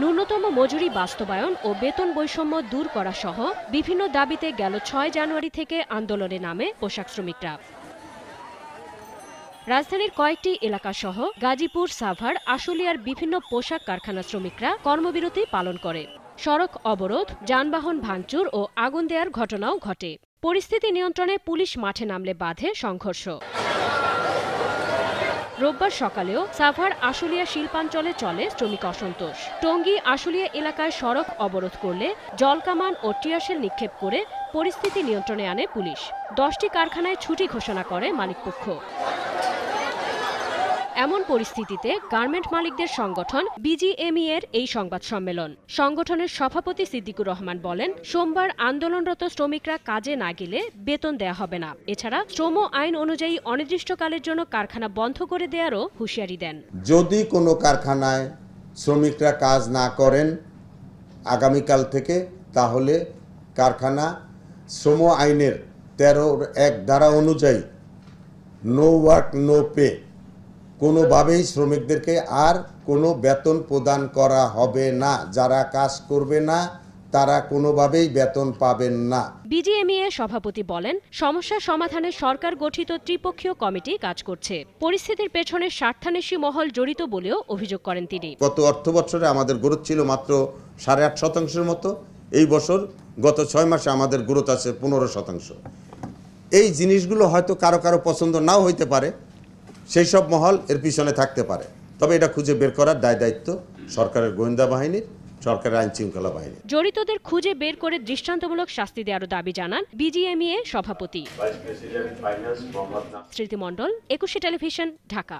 ন্যূনতম মজুরি বাস্তবায়ন ও বেতন বৈষম্য দূর করা সহ বিভিন্ন দাবিতে গেল ছয় জানুয়ারি থেকে আন্দোলনে নামে পোশাক শ্রমিকরা রাজধানীর কয়েকটি এলাকাসহ গাজীপুর সাভার আশুলিয়ার বিভিন্ন পোশাক কারখানা শ্রমিকরা কর্মবিরতি পালন করে সড়ক অবরোধ যানবাহন ভাঙচুর ও আগুন দেয়ার ঘটনাও ঘটে পরিস্থিতি নিয়ন্ত্রণে পুলিশ মাঠে নামলে বাধে সংঘর্ষ রোববার সকালেও সাভার আশুলিয়া শিল্পাঞ্চলে চলে শ্রমিক অসন্তোষ টঙ্গী আশুলিয়া এলাকায় সড়ক অবরোধ করলে জলকামান ও টিয়াশেল নিক্ষেপ করে পরিস্থিতি নিয়ন্ত্রণে আনে পুলিশ দশটি কারখানায় ছুটি ঘোষণা করে মালিকপক্ষ এমন পরিস্থিতিতে গার্মেন্ট মালিকদের সংগঠন বিজিএমই এর এই সংবাদ সম্মেলন সংগঠনের সভাপতি সিদ্দিকুর রহমান বলেন সোমবার আন্দোলনরত শ্রমিকরা কাজে না গেলে বেতন দেয়া হবে না এছাড়া শ্রম আইন অনুযায়ী অনির্দিষ্টকালের জন্য কারখানা বন্ধ করে দেয়ারও হুঁশিয়ারি দেন যদি কোনো কারখানায় শ্রমিকরা কাজ না করেন আগামীকাল থেকে তাহলে কারখানা শ্রম আইনের তেরোর এক ধারা অনুযায়ী নো ওয়ার্ক নো পে কোনোভাবেই শ্রমিকদেরকে আর কোনো বেতন প্রদান করা হবে না যারা কাজ করবে না তারা কোনোভাবেই বেতন পাবেন না বিজিএমইএ সভাপতি বলেন সমস্যা সমাধানে সরকার গঠিত ত্রিপক্ষীয় কমিটি কাজ করছে পরিস্থিতির পেছনে স্বার্থানেশী মহল জড়িত বলেও অভিযোগ করেন তিনি গত অর্থ বছরে আমাদের গ্রোথ ছিল মাত্র সাড়ে আট শতাংশের মতো এই বছর গত ছয় মাসে আমাদের গ্রোথ আছে পনেরো শতাংশ এই জিনিসগুলো হয়তো কারো কারো পছন্দ নাও হইতে পারে সেই সব মহল এর পিছনে থাকতে পারে তবে এটা খুঁজে বের করার দায় দায়িত্ব সরকারের গোয়েন্দা বাহিনীর সরকারের আইন শৃঙ্খলা বাহিনী জড়িতদের খুঁজে বের করে দৃষ্টান্তমূলক শাস্তি দেওয়ার দাবি জানান বিজিএমইএ সভাপতি স্মৃতিমণ্ডল একুশে টেলিভিশন ঢাকা